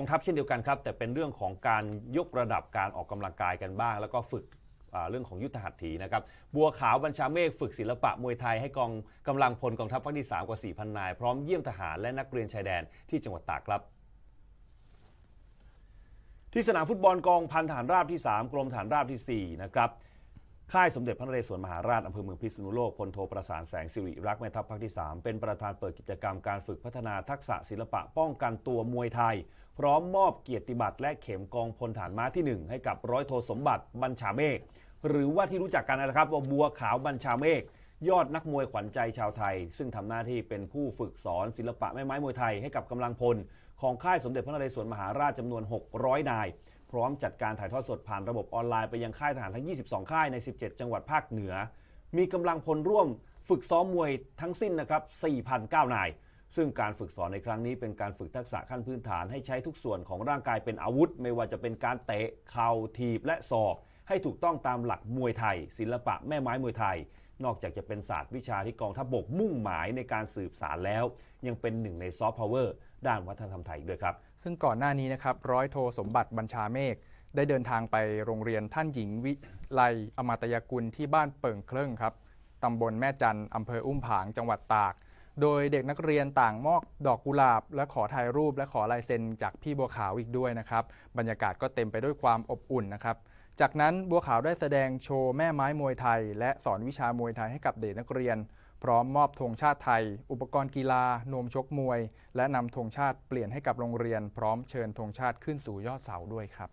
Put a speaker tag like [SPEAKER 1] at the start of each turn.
[SPEAKER 1] องทัพเช่นเดียวกันครับ แต่เป็นเรื่องของการยกระดับการออกกำลังกายกันบ้าง แล้วก็ฝึกเรื่องของยุทธหัตถีนะครับ บัวขาวบัญชาเมฆฝึกศิลปะมวยไทยให้กองกำลังพลกองทัพภาคที่ 3 กว่า4,000นาย พร้อมเยี่ยมทหารและนักเรียนชายแดนที่จังหวัดตากครับ ที่สนามฟุตบอลกองพันฐานราบที่3กรมฐานราบที่4นะครับค่ายสมเด็จพระนเรศวรมหาราชอำเภอเมืองพิษณุโลกพลโทประสานแสงสิริรักแม่ทัพภาคที่3เป็นประธานเปิดกิจกรรมการฝึกพัฒนาทักษะศิลปะป้องกันตัวมวยไทยพร้อมมอบเกียรติบัตรและเข็มกองพลฐานม้าที่ 1 ให้กับร้อยโทสมบัติบัญชาเมฆหรือว่าที่รู้จักกันนะครับ ว่าบัวขาวบัญชาเมฆยอดนักมวยขวัญใจชาวไทย ซึ่งทำหน้าที่เป็นผู้ฝึกสอนศิลปะแม่ไม้มวยไทยให้กับกำลังพล ของค่ายสมเด็จพระนเรศวรมหาราชจำนวน 600 นาย พร้อมจัดการถ่ายทอดสดผ่านระบบออนไลน์ไปยังค่ายทหารทั้ง22 ค่ายใน 17 จังหวัดภาคเหนือ มีกำลังพลร่วมฝึกซ้อมมวยทั้งสิ้นนะครับ4,009นายซึ่งการฝึกสอนในครั้งนี้เป็นการฝึกทักษะขั้นพื้นฐานให้ใช้ทุกส่วนของร่างกายเป็นอาวุธ ไม่ว่าจะเป็นการเตะ เข่าทีบและศอก ให้ถูกต้องตามหลักมวยไทย ศิลปะแม่ไม้มวยไทย นอกจากจะเป็นศาสตร์วิชาที่กองทัพบกมุ่งหมายในการสืบสารแล้ว ยังเป็นหนึ่งในซอฟต์พาวเวอร์ด้านวัฒนธรรมไทยด้วยครับซึ่ง
[SPEAKER 2] ก่อนหน้านี้นะครับร้อยโทสมบัติบัญชาเมฆได้เดินทางไปโรงเรียนท่านหญิงวิไลอมตยกุลที่บ้านเปิ่งเครื่องครับตำบลแม่จันอำเภออุ้มผางจังหวัดตากโดยเด็กนักเรียนต่างมอบดอกกุหลาบ และขอถ่ายรูปและขอลายเซ็นจากพี่บัวขาวอีกด้วยนะครับบรรยากาศก็เต็มไปด้วยความอบอุ่นนะครับจากนั้นบัวขาวได้แสดงโชว์แม่ไม้มวยไทย และสอนวิชามวยไทยให้กับเด็กนักเรียน พร้อมมอบธงชาติไทย อุปกรณ์กีฬานมชกมวย และนำธงชาติเปลี่ยนให้กับโรงเรียน พร้อมเชิญธงชาติขึ้นสู่ยอดเสาด้วยครับ